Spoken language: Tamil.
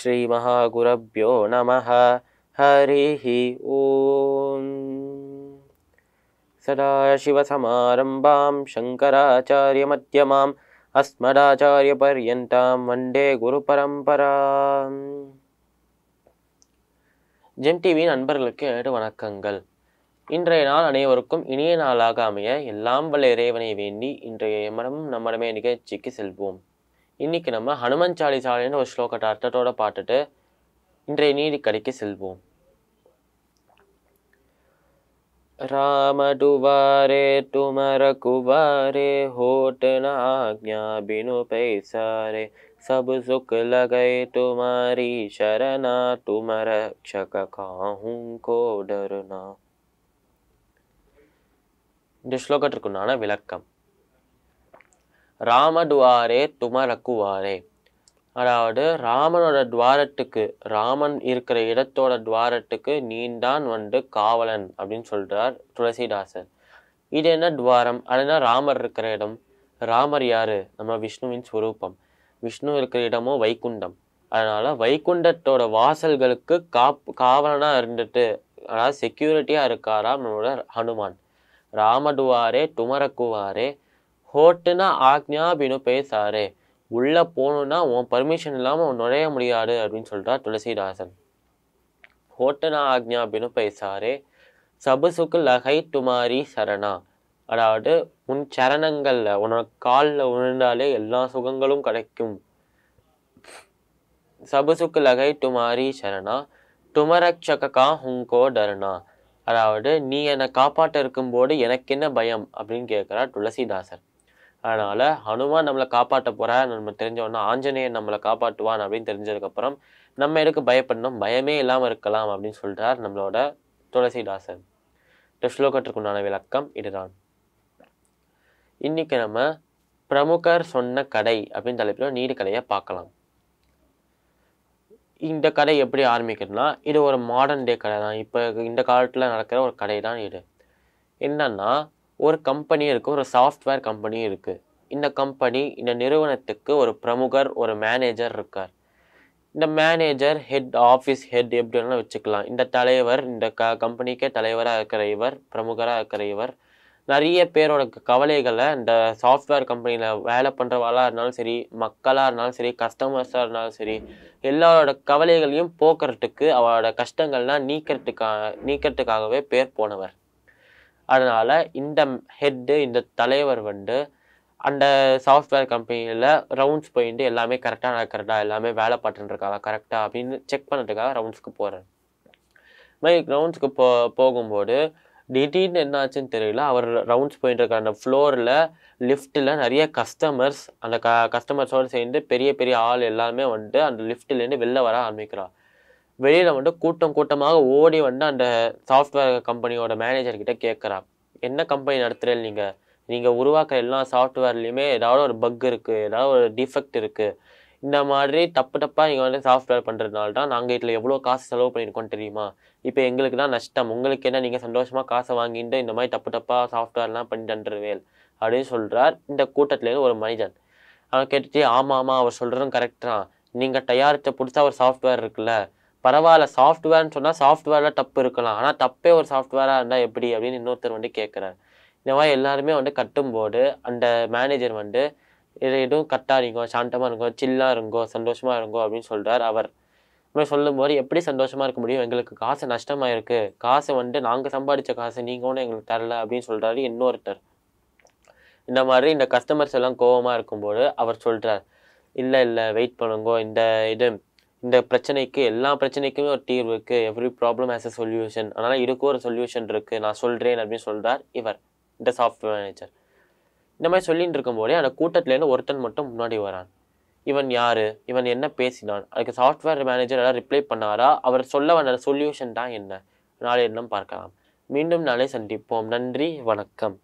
ஸ்ரீமஹாகுரப்யோ நம ஹரிஹி ஓம் சதாசிவசமாரம்பாம் சங்கராச்சாரியமத்தியமாம் அஸ்மடாச்சாரியபர்யந்தாம் வண்டே குரு பரம்பரா ஜெம் டிவி நண்பர்களுக்கு வணக்கங்கள் இன்றைய நாள் அனைவருக்கும் இனிய நாளாக அமைய எல்லாம் வல்ல இறைவனை வேண்டி இன்றைய மரம் நம்மிடமே நிகழ்ச்சிக்கு செல்வோம் இன்றைக்கி நம்ம ஹனுமன் சாலிசாலின்ற ஒரு ஸ்லோகத்தை அர்த்தத்தோடு பார்த்துட்டு இன்றைய நீதி கடைக்கு செல்வோம் ராமடுவாரே துமர குவாரே ஹோட்டன ஆக்ஞா பினு பைசாரே சபு சுக் லகை துமாரி சரணா துமர ரக்ஷக காஹும் கோடருனா இந்த ஸ்லோகத்திற்குண்டான விளக்கம் ராமதுவாரே துமரக்குவாரே அதாவது ராமனோட துவாரத்துக்கு ராமன் இருக்கிற இடத்தோட துவாரத்துக்கு நீந்தான் வந்து காவலன் அப்படின்னு சொல்கிறார் துளசிதாசர் இது என்ன துவாரம் அதுனா ராமர் இருக்கிற இடம் ராமர் யாரு நம்ம விஷ்ணுவின் ஸ்வரூபம் விஷ்ணு இருக்கிற இடமோ வைகுண்டம் அதனால் வைகுண்டத்தோட வாசல்களுக்கு காப் காவலனாக இருந்துட்டு அதாவது செக்யூரிட்டியாக இருக்காராம் நம்மளோட ஹனுமான் ராமதுவாரே துமரக்குவாரே ஹோட்டுனா ஆக்ஞா அப்படின்னு பேசாரு உள்ளே போகணுன்னா உன் பர்மிஷன் இல்லாமல் உன் நுழைய முடியாது அப்படின்னு சொல்கிறார் துளசிதாசன் ஹோட்டனா ஆக்ஞா அப்படின்னு பேசாரு சபுசுக்கு லகை துமாரி சரணா அதாவது உன் சரணங்களில் உன்னோட காலில் உணர்ந்தாலே எல்லா சுகங்களும் கிடைக்கும் சபுசுக்கு லகை துமாரி சரணா துமரக்ஷகா ஹுங்கோ டர்னா அதாவது நீ என்னை காப்பாற்ற இருக்கும்போது எனக்கு என்ன பயம் அப்படின்னு கேட்குறா துளசிதாசன் அதனால் ஹனுமான் நம்மளை காப்பாற்ற போகிறார் நம்ம தெரிஞ்சவொன்னா ஆஞ்சநேயன் நம்மளை காப்பாற்றுவான் அப்படின்னு தெரிஞ்சதுக்கப்புறம் நம்ம எதுக்கு பயப்படணும் பயமே இல்லாமல் இருக்கலாம் அப்படின்னு சொல்கிறார் நம்மளோட துளசிதாசன் இந்த ஸ்லோகத்திற்குண்டான விளக்கம் இதுதான் இன்றைக்கி நம்ம பிரமுகர் சொன்ன கடை அப்படின்னு தலைப்பில் கடையை பார்க்கலாம் இந்த கடை எப்படி ஆரம்பிக்கிறதுனா இது ஒரு மாடர்ன் டே கடை தான் இப்போ இந்த காலத்தில் நடக்கிற ஒரு கடை தான் இது என்னன்னா ஒரு கம்பெனி இருக்குது ஒரு சாஃப்ட்வேர் கம்பெனியும் இருக்குது இந்த கம்பெனி இந்த நிறுவனத்துக்கு ஒரு பிரமுகர் ஒரு மேனேஜர் இருக்கார் இந்த மேனேஜர் ஹெட் ஆஃபீஸ் ஹெட் எப்படி வேணாலும் வச்சுக்கலாம் இந்த தலைவர் இந்த க கம்பெனிக்கே தலைவராக இருக்கிற இவர் பிரமுகராக இருக்கிற இவர் நிறைய பேரோட கவலைகளை இந்த சாஃப்ட்வேர் கம்பெனியில் வேலை பண்ணுறவாளாக இருந்தாலும் சரி மக்களாக இருந்தாலும் சரி கஸ்டமர்ஸாக இருந்தாலும் சரி எல்லாரோட கவலைகளையும் போக்குறதுக்கு அவரோட கஷ்டங்கள்லாம் நீக்கிறதுக்காக நீக்கிறதுக்காகவே பேர் போனவர் அதனால் இந்த ஹெட்டு இந்த தலைவர் வந்து அந்த சாஃப்ட்வேர் கம்பெனியில் ரவுண்ட்ஸ் போயிட்டு எல்லாமே கரெக்டாக நடக்கிறதா எல்லாமே வேலை பார்த்துட்டுருக்காங்க கரெக்டாக அப்படின்னு செக் பண்ணுறதுக்காக ரவுண்ட்ஸ்க்கு போகிறேன் மாதிரி ரவுண்ட்ஸ்க்கு போ போகும்போது திடீர்னு என்ன ஆச்சுன்னு தெரியல அவர் ரவுண்ட்ஸ் போயிட்டு இருக்க அந்த ஃப்ளோரில் லிஃப்ட்டில் நிறைய கஸ்டமர்ஸ் அந்த க கஸ்டமர்ஸோடு சேர்ந்து பெரிய பெரிய ஆள் எல்லாமே வந்துட்டு அந்த லிஃப்ட்லேருந்து வெளில வர ஆரம்பிக்கிறார் வெளியில் வந்துட்டு கூட்டம் கூட்டமாக ஓடி வந்து அந்த சாஃப்ட்வேர் கம்பெனியோட மேனேஜர்கிட்ட கேட்குறா என்ன கம்பெனி நடத்துகிறேன் நீங்கள் நீங்கள் உருவாக்குற எல்லா சாஃப்ட்வேர்லேயுமே ஏதாவது ஒரு பக் இருக்குது ஏதாவது ஒரு டிஃபெக்ட் இருக்குது இந்த மாதிரி தப்பு தப்பாக நீங்கள் வந்து சாஃப்ட்வேர் பண்ணுறதுனால தான் நாங்கள் இதில் எவ்வளோ காசு செலவு பண்ணியிருக்கோம் தெரியுமா இப்போ எங்களுக்கு தான் நஷ்டம் உங்களுக்கு என்ன நீங்கள் சந்தோஷமாக காசை வாங்கிட்டு இந்த மாதிரி தப்பு தப்பாக சாஃப்ட்வேர்லாம் பண்ணி தந்துருவேல் அப்படின்னு சொல்கிறார் இந்த கூட்டத்துலேருந்து ஒரு மனிதன் அவன் கேட்டுட்டு ஆமாம் ஆமாம் அவர் சொல்கிறதும் கரெக்டாக நீங்கள் தயாரித்த புதுசாக ஒரு சாஃப்ட்வேர் இருக்குல்ல பரவாயில்ல சாஃப்ட்வேர்னு சொன்னால் சாஃப்ட்வேரில் தப்பு இருக்கலாம் ஆனால் தப்பே ஒரு சாஃப்ட்வேராக இருந்தால் எப்படி அப்படின்னு இன்னொருத்தர் வந்து கேட்குறாரு இந்த மாதிரி எல்லாருமே வந்து கட்டும்போது அந்த மேனேஜர் வந்து இதை எதுவும் கரெக்டாக இருங்கோ சாந்தமாக இருங்கோ சில்லாக இருங்கோ சந்தோஷமாக இருங்கோ அப்படின்னு சொல்கிறார் அவர் மாதிரி சொல்லும்போது எப்படி சந்தோஷமாக இருக்க முடியும் எங்களுக்கு காசு நஷ்டமாக இருக்குது காசை வந்து நாங்கள் சம்பாதிச்ச காசு நீங்கள் ஒன்று எங்களுக்கு தரல அப்படின்னு சொல்கிறாரு இன்னொருத்தர் இந்த மாதிரி இந்த கஸ்டமர்ஸ் எல்லாம் கோபமாக இருக்கும்போது அவர் சொல்கிறார் இல்லை இல்லை வெயிட் பண்ணுங்கோ இந்த இது இந்த பிரச்சனைக்கு எல்லா பிரச்சனைக்குமே ஒரு தீர்வு இருக்குது every problem has a solution அதனால் இதுக்கு ஒரு சொல்யூஷன் இருக்குது நான் சொல்கிறேன் அப்படின்னு சொல்கிறார் இவர் இந்த சாஃப்ட்வேர் மேனேஜர் இந்த மாதிரி சொல்லிட்டு இருக்கும்போதே அந்த இருந்து ஒருத்தன் மட்டும் முன்னாடி வரான் இவன் யார் இவன் என்ன பேசினான் அதுக்கு சாஃப்ட்வேர் மேனேஜர் எல்லாம் ரிப்ளை பண்ணாரா அவர் சொல்ல வந்த சொல்யூஷன் தான் என்ன நாளை இன்னும் பார்க்கலாம் மீண்டும் நாளை சந்திப்போம் நன்றி வணக்கம்